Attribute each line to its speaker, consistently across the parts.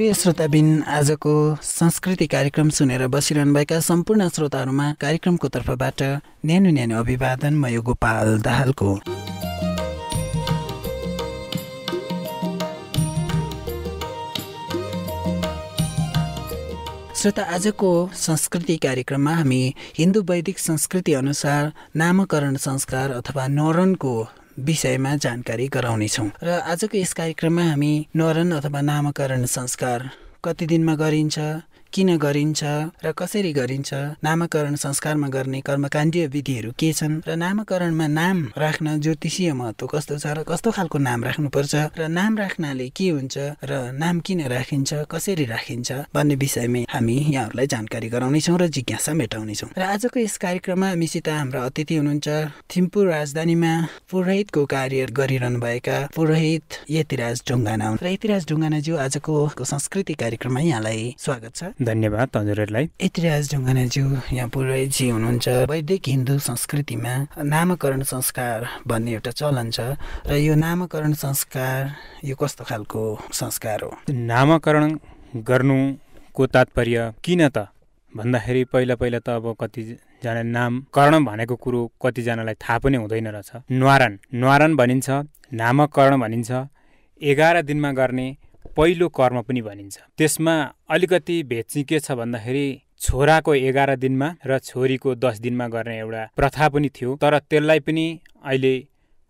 Speaker 1: प्रिय श्रोताबिन आजको संस्कृति कार्यक्रम सुनेर बसिरहनुभएका सम्पूर्ण श्रोताहरूमा कार्यक्रमको तर्फबाट न्यानो न्यानो अभिवादन म यो गोपाल दाहालको श्रोता आजको संस्कृति कार्यक्रममा हामी हिन्दू वैदिक संस्कृति अनुसार नामकरण संस्कार अथवा नरनको विषयमा जानकारी गराउनेछौँ र आजको यस कार्यक्रममा हामी नरन अथवा नामकरण संस्कार कति दिनमा गरिन्छ किन गरिन्छ र कसरी गरिन्छ नामाकरण संस्कारमा गर्ने कर्मकाण्डीय विधिहरू के छन् र नामाकरणमा नाम राख्न ज्योतिषीय महत्त्व कस्तो छ र कस्तो खालको नाम राख्नुपर्छ र नाम राख्नाले के हुन्छ र नाम किन राखिन्छ कसरी राखिन्छ भन्ने विषयमा हामी यहाँहरूलाई जानकारी गराउनेछौँ र जिज्ञासा मेटाउनेछौँ र आजको यस कार्यक्रममा हामीसित हाम्रा अतिथि हुनुहुन्छ थिम्पू राजधानीमा पुरोहितको कार्य भएका पुरोहित यतिराज ढुङ्गाना र यतिराज ढुङ्गानाज्यू आजको संस्कृति कार्यक्रममा यहाँलाई स्वागत छ धन्यवाद हजुरहरूलाई एतराज ढुङ्गानाज्यू यहाँ पुरैजी हुनुहुन्छ वैदिक हिन्दू संस्कृतिमा नामकरण संस्कार भन्ने एउटा चलन छ र यो नामकरण संस्कार यो कस्तो खालको संस्कार हो
Speaker 2: नामकरण गर्नुको तात्पर्य किन त भन्दाखेरि पहिला पहिला त अब कतिजना नामकरण भनेको कुरो कतिजनालाई थाहा पनि हुँदैन रहेछ न्वारण न्वारण भनिन्छ नामकरण भनिन्छ एघार दिनमा गर्ने पहिलो कर्म पनि भनिन्छ त्यसमा अलिकति भेद चाहिँ के छ भन्दाखेरि छोराको एघार दिनमा र छोरीको दस दिनमा गर्ने एउटा प्रथा पनि थियो तर त्यसलाई पनि अहिले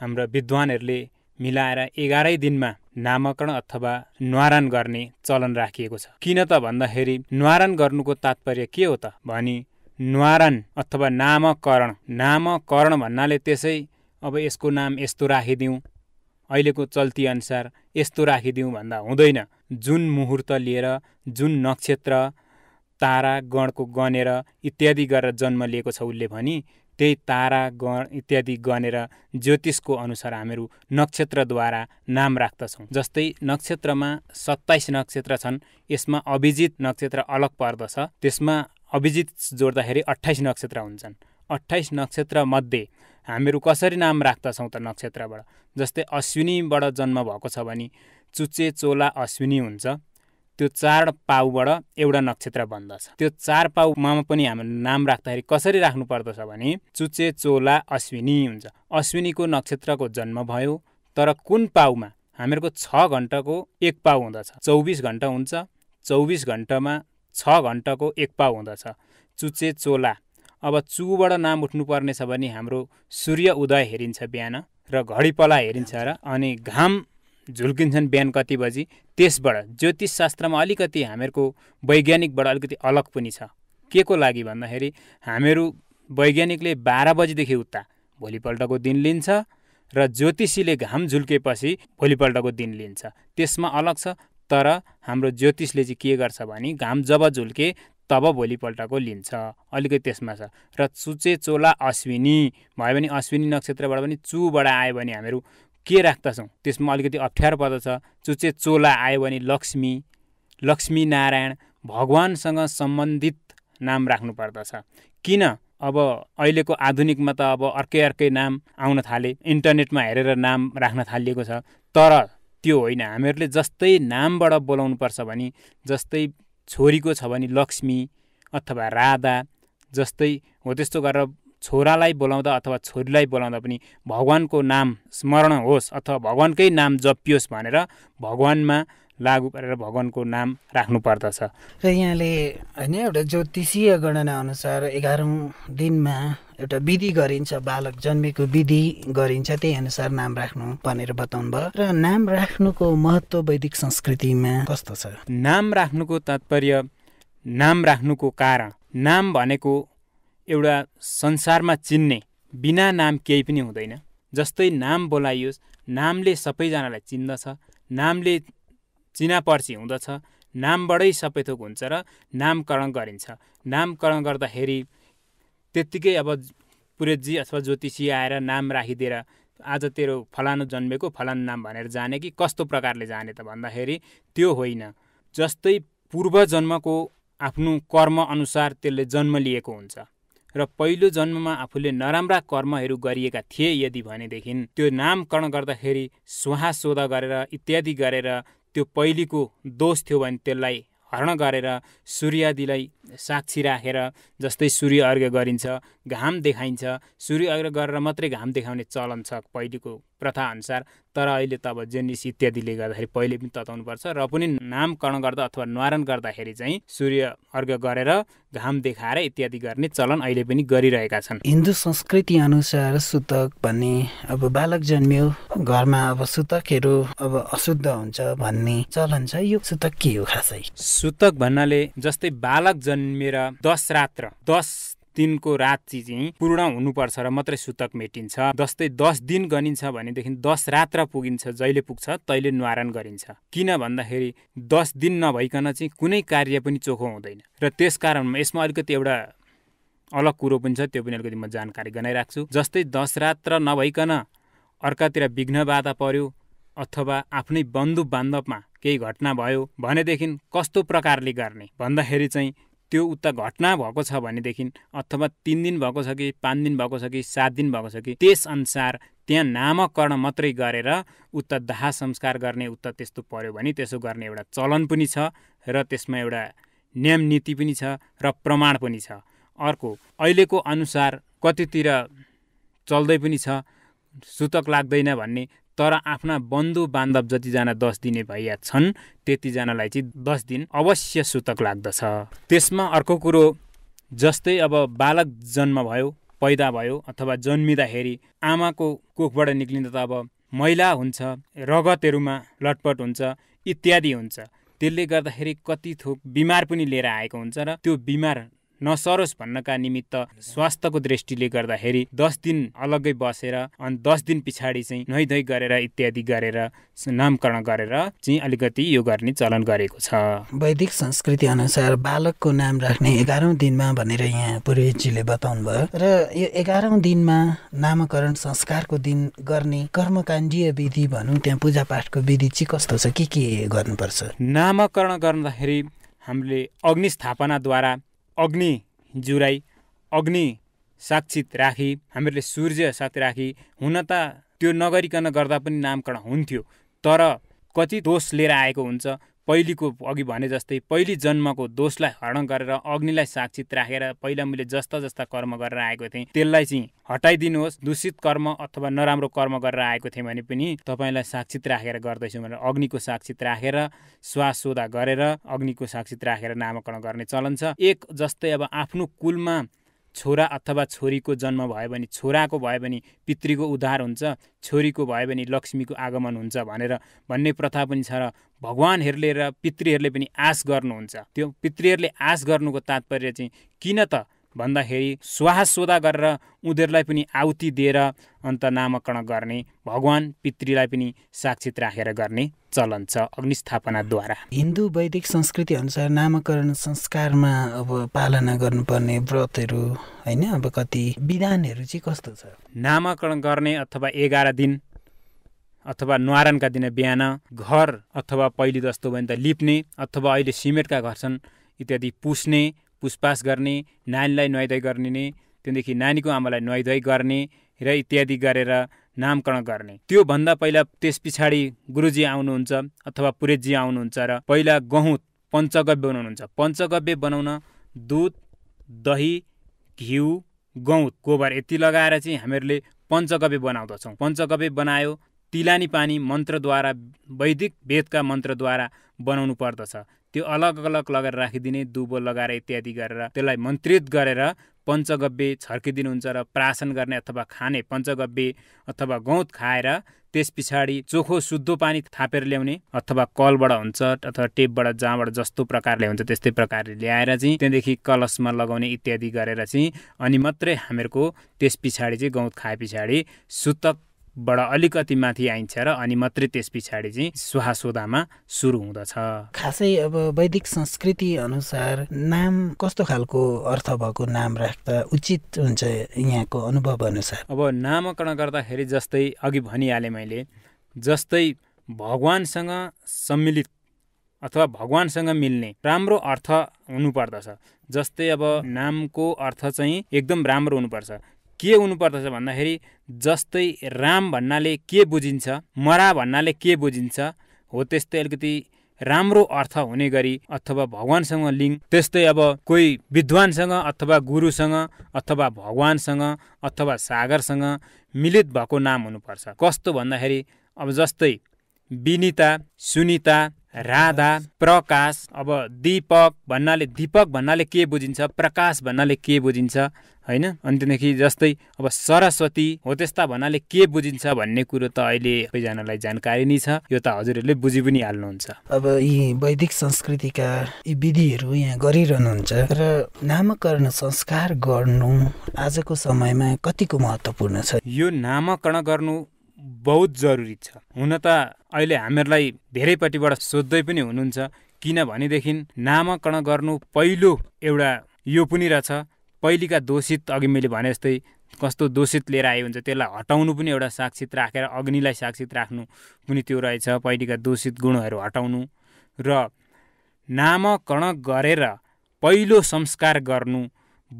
Speaker 2: हाम्रा विद्वानहरूले मिलाएर एघारै दिनमा नामकरण अथवा न्वारान गर्ने चलन राखिएको छ किन त भन्दाखेरि न्वारान गर्नुको तात्पर्य के हो त भने न्वारान अथवा नामकरण नामकरण भन्नाले त्यसै अब यसको नाम यस्तो राखिदिउँ अहिलेको अनुसार यस्तो राखिदिउँ भन्दा हुँदैन जुन मुहुर्त लिएर जुन नक्षत्र तारा गणको गनेर इत्यादि गरेर जन्म लिएको छ उसले भने त्यही तारा गण इत्यादि गनेर ज्योतिषको अनुसार हामीहरू नक्षत्रद्वारा नाम राख्दछौँ जस्तै नक्षत्रमा सत्ताइस नक्षत्र छन् यसमा अभिजित नक्षत्र अलग पर्दछ त्यसमा अभिजित जोड्दाखेरि अठाइस नक्षत्र हुन्छन् अठाइस नक्षत्रमध्ये हामीहरू कसरी नाम राख्दछौँ त नक्षत्रबाट जस्तै अश्विनीबाट जन्म भएको छ भने चुच्चे चोला अश्विनी हुन्छ त्यो चार पाउबाट एउटा नक्षत्र बन्दछ त्यो चार पाउमा पनि हाम्रो नाम राख्दाखेरि कसरी राख्नु पर्दछ भने चुचे चोला अश्विनी हुन्छ अश्विनीको नक्षत्रको जन्म भयो तर कुन पाउमा हामीहरूको छ घन्टाको एक पाउ हुँदछ चौबिस घन्टा हुन्छ चौबिस घन्टामा छ घन्टाको एक पाउ हुँदछ चुच्चे चोला अब चुबाट नाम पर्नेछ भने हाम्रो सूर्य उदय हेरिन्छ बिहान र घडीपला हेरिन्छ र अनि घाम झुल्किन्छन् बिहान कति बजी त्यसबाट ज्योतिष शास्त्रमा अलिकति हामीहरूको वैज्ञानिकबाट अलिकति अलग पनि छ के को लागि भन्दाखेरि हामीहरू वैज्ञानिकले बाह्र बजीदेखि उता भोलिपल्टको दिन लिन्छ र ज्योतिषीले घाम झुल्केपछि भोलिपल्टको दिन लिन्छ त्यसमा अलग छ तर हाम्रो ज्योतिषले चाहिँ के गर्छ भने घाम जब झुल्के तब भोलिपल्टको लिन्छ अलिकति त्यसमा छ र चुचे चोला अश्विनी भयो भने अश्विनी नक्षत्रबाट पनि चुबाट आयो भने हामीहरू के राख्दछौँ त्यसमा अलिकति अप्ठ्यारो पर्दछ चुचे चोला आयो भने लक्ष्मी लक्ष्मी लक्ष्मीनारायण भगवान्सँग सम्बन्धित नाम राख्नुपर्दछ किन अब अहिलेको आधुनिकमा त अब अर्कै अर्कै नाम आउन थाले इन्टरनेटमा हेरेर नाम राख्न थालिएको छ तर त्यो होइन हामीहरूले जस्तै नामबाट बोलाउनुपर्छ भने जस्तै छोरीको छ भने लक्ष्मी अथवा राधा जस्तै हो त्यस्तो गरेर छोरालाई बोलाउँदा अथवा छोरीलाई बोलाउँदा पनि भगवान्को नाम स्मरण होस् अथवा भगवान्कै नाम जपियोस् भनेर भगवान्मा लागु गरेर भगवान्को नाम राख्नु पर्दछ र
Speaker 1: यहाँले होइन एउटा ज्योतिषीय गणना अनुसार एघारौँ दिनमा एउटा विधि गरिन्छ बालक जन्मेको विधि गरिन्छ त्यही अनुसार नाम राख्नु भनेर बताउनु भयो र नाम राख्नुको महत्त्व वैदिक संस्कृतिमा कस्तो छ
Speaker 2: नाम राख्नुको तात्पर्य नाम राख्नुको कारण नाम भनेको एउटा संसारमा चिन्ने बिना नाम केही पनि हुँदैन जस्तै नाम बोलाइयोस् नामले सबैजनालाई चिन्दछ नामले चिना चिनापर्ची हुँदछ नामबाटै सबै थोक हुन्छ र नामकरण गरिन्छ नामकरण गर्दाखेरि त्यत्तिकै अब पुरेतजी अथवा ज्योतिषी आएर नाम राखिदिएर आज तेरो फलानु जन्मेको फलानु नाम भनेर जाने कि कस्तो प्रकारले जाने त भन्दाखेरि त्यो होइन जस्तै पूर्व जन्मको आफ्नो कर्म अनुसार त्यसले जन्म लिएको हुन्छ र पहिलो जन्ममा आफूले नराम्रा कर्महरू गरिएका थिए यदि भनेदेखि त्यो नामकरण गर्दाखेरि सुहा सोधा गरेर इत्यादि गरेर त्यो पहिलेको दोष थियो भने त्यसलाई हरण गरेर सूर्यादिलाई साक्षी राखेर जस्तै सूर्य अर्घ गरिन्छ घाम देखाइन्छ सूर्य अर्घ गरेर मात्रै घाम देखाउने चलन छ पहिलेको प्रथा अनुसार तर अहिले त अब जेनिस इत्यादिले गर्दाखेरि पहिले पनि तताउनुपर्छ र पनि नामकरण गर्दा अथवा न्वारण गर्दाखेरि चाहिँ सूर्य अर्घ गरेर घाम देखाएर इत्यादि गर्ने चलन अहिले पनि गरिरहेका छन्
Speaker 1: हिन्दू संस्कृति अनुसार सुतक भन्ने अब बालक जन्मियो घरमा अब सुतकहरू अब अशुद्ध हुन्छ भन्ने चलन छ यो सुतक के हो खासै
Speaker 2: सुतक भन्नाले जस्तै बालक जन्मेर दस रात र दस दिनको राति चाहिँ पूर्ण हुनुपर्छ र मात्रै सुतक मेटिन्छ जस्तै दस दिन गनिन्छ भनेदेखि दस रात्र पुगिन्छ जहिले पुग्छ तैले निवारण गरिन्छ किन भन्दाखेरि दस दिन नभइकन चाहिँ कुनै कार्य पनि चोखो हुँदैन र त्यस कारणमा यसमा अलिकति एउटा अलग कुरो पनि छ त्यो पनि अलिकति म जानकारी गनाइराख्छु जस्तै दस रात्र नभइकन अर्कातिर विघ्न बाधा पर्यो अथवा आफ्नै बन्धु बान्धवमा केही घटना भयो भनेदेखि कस्तो प्रकारले गर्ने भन्दाखेरि चाहिँ त्यो उता घटना भएको छ भनेदेखि अथवा तिन दिन भएको छ कि पाँच दिन भएको छ कि सात दिन भएको छ कि त्यसअनुसार त्यहाँ नामकरण मात्रै गरेर उता दाह संस्कार गर्ने उता त्यस्तो पर्यो भने त्यसो गर्ने एउटा चलन पनि छ र त्यसमा एउटा नियम नीति पनि छ र प्रमाण पनि छ अर्को अहिलेको अनुसार कतितिर चल्दै पनि छ सूतक लाग्दैन भन्ने तर आफ्ना बन्धु बान्धव जतिजना दस दिने भइया छन् त्यतिजनालाई चाहिँ दस दिन अवश्य सुतक लाग्दछ त्यसमा अर्को कुरो जस्तै अब बालक जन्म भयो पैदा भयो अथवा जन्मिँदाखेरि आमाको कोखबाट निक्लिँदा त अब मैला हुन्छ रगतहरूमा लटपट हुन्छ इत्यादि हुन्छ त्यसले गर्दाखेरि कति थोक बिमार पनि लिएर आएको हुन्छ र त्यो बिमार नसरोस् भन्नका निमित्त स्वास्थ्यको दृष्टिले गर्दाखेरि दस दिन अलग्गै बसेर अनि दस दिन पछाडि चाहिँ नुहाइ धुवाइ गरेर इत्यादि गरेर नामकरण गरेर चाहिँ अलिकति यो गर्ने चलन गरेको छ
Speaker 1: वैदिक संस्कृति अनुसार बालकको नाम राख्ने एघारौँ दिनमा भनेर यहाँ पूर्वजीले बताउनु भयो र यो एघारौँ दिनमा नामकरण संस्कारको दिन गर्ने कर्मकाण्डीय विधि भनौँ त्यहाँ पूजापाठको विधि चाहिँ कस्तो छ के के गर्नुपर्छ
Speaker 2: नामकरण गर्दाखेरि हामीले अग्नि स्थापनाद्वारा अग्नि जुराई अग्नि साक्षित राखी हामीहरूले सूर्य साथ राखी हुन त त्यो नगरिकन गर्दा पनि नामकरण हुन्थ्यो तर कति दोष लिएर आएको हुन्छ पहिलेको अघि भने जस्तै पहिले जन्मको दोषलाई हरण गरेर अग्निलाई साक्षित राखेर पहिला मैले जस्ता जस्ता कर्म गरेर आएको थिएँ त्यसलाई चाहिँ हटाइदिनुहोस् दूषित कर्म अथवा नराम्रो कर्म गरेर आएको थिएँ भने पनि तपाईँलाई साक्षित राखेर गर्दैछु भनेर अग्निको साक्षित राखेर श्वास सोधा गरेर अग्निको साक्षित राखेर नामाकरण गर्ने चलन छ एक जस्तै अब आफ्नो कुलमा छोरा अथवा छोरीको जन्म भयो भने छोराको भयो भने पितृको उद्धार हुन्छ छोरीको भयो भने लक्ष्मीको आगमन हुन्छ भनेर भन्ने प्रथा पनि छ र भगवान्हरूले र पितृहरूले पनि आश गर्नुहुन्छ त्यो पितृहरूले आश गर्नुको तात्पर्य चाहिँ किन त भन्दाखेरि सुहासोदा गरेर उनीहरूलाई पनि आउति दिएर अन्त नामाकरण गर्ने भगवान पितृलाई पनि साक्षित राखेर गर्ने चलन छ अग्निस्थापनाद्वारा
Speaker 1: हिन्दू वैदिक संस्कृति अनुसार नामाकरण संस्कारमा अब पालना गर्नुपर्ने व्रतहरू होइन अब कति विधानहरू चाहिँ
Speaker 2: कस्तो छ नामाकरण गर्ने अथवा एघार दिन अथवा न्वारानका दिन बिहान घर अथवा पहिले जस्तो भने त लिप्ने अथवा अहिले सिमेन्टका घर छन् इत्यादि पुस्ने पुसपास गर्ने नानीलाई नुहाइधुवाई नै त्यहाँदेखि नानीको आमालाई नुहाइधुवाई गर्ने र इत्यादि गरेर नामकरण गर्ने त्योभन्दा पहिला त्यस पछाडि गुरुजी आउनुहुन्छ अथवा पुरेतजी आउनुहुन्छ र पहिला गहुँत पञ्चगव्य बनाउनुहुन्छ पञ्चगव्य बनाउन दुध दही घिउ गहुँत गोबर यति लगाएर चाहिँ हामीहरूले पञ्चगव्य बनाउँदछौँ पञ्चगव्य बनायो तिलानी पानी मन्त्रद्वारा वैदिक वेदका मन्त्रद्वारा बनाउनु पर्दछ त्यो अलग अलग लगाएर राखिदिने दुबो लगाएर इत्यादि गरेर त्यसलाई मन्त्रित गरेर पञ्चगव्य छर्किदिनुहुन्छ र प्रासन गर्ने अथवा खाने पञ्चगव्य अथवा गौँत खाएर त्यस पछाडि चोखो शुद्धो पानी थापेर ल्याउने अथवा कलबाट हुन्छ अथवा टेपबाट जहाँबाट जस्तो प्रकारले हुन्छ त्यस्तै प्रकारले ल्याएर चाहिँ त्यहाँदेखि कलशमा लगाउने इत्यादि गरेर चाहिँ अनि मात्रै हामीहरूको त्यस पछाडि चाहिँ गौँत खाए पछाडि सुतक बाट अलिकति माथि आइन्छ र अनि मात्रै त्यस पछाडि चाहिँ सुहासोदामा सुरु हुँदछ
Speaker 1: खासै अब वैदिक संस्कृति अनुसार नाम कस्तो खालको अर्थ भएको नाम राख्दा उचित हुन्छ यहाँको अनुभव
Speaker 2: अनुसार अब नामाकरण गर्दाखेरि जस्तै अघि भनिहालेँ मैले जस्तै भगवान्सँग सम्मिलित अथवा भगवान्सँग मिल्ने राम्रो अर्थ हुनुपर्दछ जस्तै अब नामको अर्थ चाहिँ एकदम राम्रो हुनुपर्छ के हुनुपर्दछ भन्दाखेरि जस्तै राम भन्नाले के बुझिन्छ मरा भन्नाले के बुझिन्छ हो त्यस्तै अलिकति राम्रो अर्थ हुने गरी अथवा भगवान्सँग लिङ्क त्यस्तै अब कोही विद्वानसँग अथवा गुरुसँग अथवा भगवान्सँग अथवा सागरसँग मिलित भएको नाम हुनुपर्छ कस्तो भन्दाखेरि अब जस्तै विनिता सुनिता राधा प्रकाश अब दीपक भन्नाले दीपक भन्नाले के बुझिन्छ प्रकाश भन्नाले के बुझिन्छ होइन अनि त्यहाँदेखि जस्तै अब सरस्वती हो त्यस्ता भन्नाले के बुझिन्छ भन्ने कुरो त अहिले सबैजनालाई जानकारी नै छ यो त हजुरहरूले बुझि पनि हाल्नुहुन्छ
Speaker 1: अब यी वैदिक संस्कृतिका यी विधिहरू यहाँ गरिरहनुहुन्छ र नामकरण संस्कार गर्नु आजको समयमा कतिको महत्त्वपूर्ण छ
Speaker 2: यो नामकरण गर्नु बहुत जरुरी छ हुन त अहिले हामीहरूलाई धेरैपट्टिबाट सोध्दै पनि हुनुहुन्छ किनभनेदेखि नामाकरण गर्नु पहिलो एउटा यो पनि रहेछ पहिलेका दोषित अघि मैले भने जस्तै कस्तो दोषित लिएर आयो हुन्छ त्यसलाई हटाउनु पनि एउटा साक्षित राखेर अग्निलाई साक्षित राख्नु पनि त्यो रहेछ पहिलेका दोषित गुणहरू हटाउनु र नामकरण गरेर पहिलो संस्कार गर्नु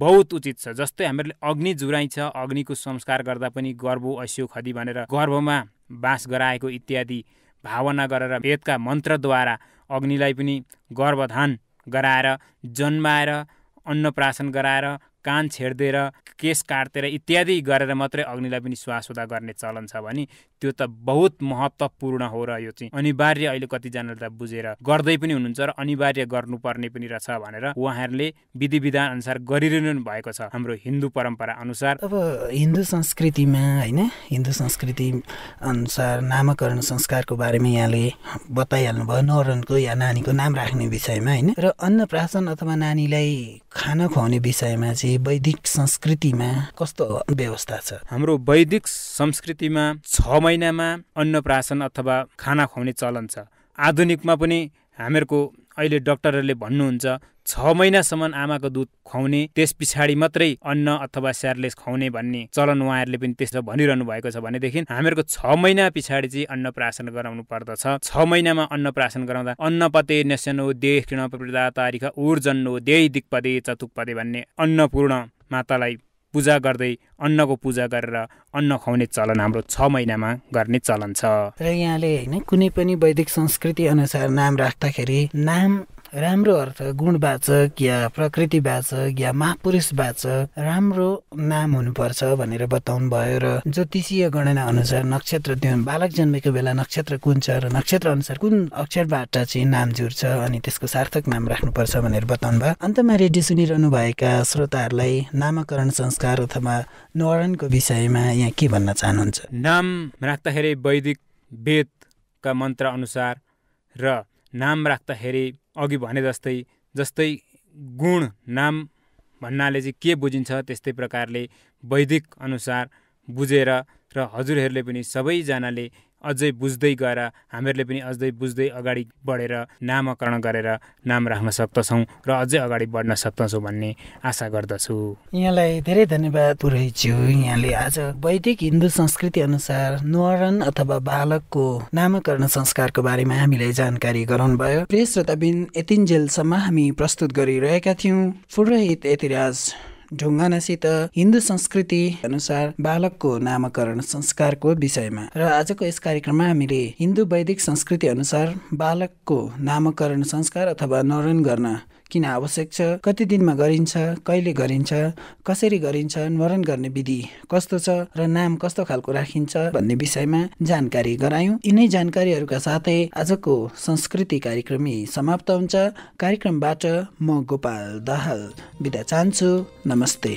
Speaker 2: बहुत उचित छ जस्तै हामीहरूले अग्नि जुराइ छ अग्निको संस्कार गर्दा पनि गर्भ ऐस्यो खदि भनेर गर्भमा बाँस गराएको इत्यादि भावना गरेर वेदका मन्त्रद्वारा अग्निलाई पनि गर्भधान गराएर जन्माएर अन्नप्राशन गराएर कान छेडिदिएर केस काटेर इत्यादि गरेर मात्रै अग्निलाई पनि सुहासुदा गर्ने चलन छ भने त्यो त बहुत महत्त्वपूर्ण हो र यो चाहिँ अनिवार्य अहिले कतिजनाले त बुझेर गर्दै पनि हुनुहुन्छ र अनिवार्य गर्नुपर्ने पनि रहेछ भनेर उहाँहरूले विधि विधान अनुसार गरिरहनु भएको छ हाम्रो हिन्दू परम्परा अनुसार अब हिन्दू
Speaker 1: संस्कृतिमा होइन हिन्दू संस्कृति अनुसार नामकरण संस्कारको बारेमा यहाँले बताइहाल्नु भयो नरनको या नानीको नाम राख्ने विषयमा होइन र अन्न अन्नप्राशन अथवा नानीलाई खाना खुवाउने विषयमा चाहिँ वैदिक संस्कृतिमा कस्तो
Speaker 2: व्यवस्था छ हाम्रो वैदिक संस्कृतिमा छ महिनामा अन्नप्राशन अथवा खाना खुवाउने चलन छ आधुनिकमा पनि हामीहरूको अहिले डक्टरहरूले भन्नुहुन्छ छ महिनासम्म आमाको दुध खुवाउने त्यस पछाडि मात्रै अन्न अथवा स्यारलेस खुवाउने भन्ने चलन उहाँहरूले पनि त्यसो भनिरहनु भएको छ भनेदेखि हामीहरूको छ महिना पछाडि चाहिँ अन्नप्राशन गराउनु पर्दछ छ महिनामा अन्नप्राशन गराउँदा अन्नपते नेसनो देह कृण प्रदा तारिख ऊर्जन्नो देही दिक्पदे चतुक्पदे भन्ने अन्नपूर्ण मातालाई पूजा गर्दै अन्नको पूजा गरेर अन्न खुवाउने चलन हाम्रो छ महिनामा गर्ने चलन छ र यहाँले होइन कुनै पनि
Speaker 1: वैदिक संस्कृति अनुसार नाम राख्दाखेरि नाम राम्रो अर्थ गुणवाचक या प्रकृतिवाचक या महापुरुषवाचक राम्रो नाम हुनुपर्छ भनेर बताउनु भयो र ज्योतिषीय गणना अनुसार नक्षत्र त्यो बालक जन्मेको बेला नक्षत्र कुन छ र नक्षत्र अनुसार कुन अक्षरबाट चाहिँ नाम जुर्छ अनि त्यसको सार्थक नाम राख्नुपर्छ भनेर बताउनु भयो अन्तमा रेडियो सुनिरहनुभएका श्रोताहरूलाई नामाकरण संस्कार अथवा नवरणको विषयमा यहाँ के भन्न चाहनुहुन्छ नाम
Speaker 2: राख्दाखेरि वैदिक वेदका मन्त्र अनुसार र नाम राख्दाखेरि अघि भने जस्तै जस्तै गुण नाम भन्नाले चाहिँ के बुझिन्छ त्यस्तै प्रकारले वैदिक अनुसार बुझेर र हजुरहरूले पनि सबैजनाले अझै बुझ्दै गएर हामीहरूले पनि अझै बुझ्दै अगाडि बढेर नामकरण गरेर नाम राख्न सक्दछौँ र अझै अगाडि बढ्न सक्दछौँ भन्ने आशा गर्दछु
Speaker 1: यहाँलाई धेरै धन्यवाद पुरोहितज्यू यहाँले आज वैदिक हिन्दू संस्कृति अनुसार नुवारण अथवा बालकको नामकरण संस्कारको बारेमा हामीलाई जानकारी भयो प्रेस र तबिन यतिन्जेलसम्म हामी प्रस्तुत गरिरहेका थियौँ पुरोहित यतिराज ढुङ्गानासित हिन्दू संस्कृति अनुसार बालकको नामकरण संस्कारको विषयमा र आजको यस कार्यक्रममा हामीले हिन्दू वैदिक संस्कृति अनुसार बालकको नामकरण संस्कार अथवा नरण गर्न किन आवश्यक छ कति दिनमा गरिन्छ कहिले गरिन्छ कसरी गरिन्छ नरण गर्ने विधि कस्तो छ र नाम कस्तो खालको राखिन्छ भन्ने विषयमा जानकारी गरायौँ यिनै जानकारीहरूका साथै आजको संस्कृति कार्यक्रम समाप्त हुन्छ कार्यक्रमबाट म गोपाल दाहाल बिदा चाहन्छु Namastê.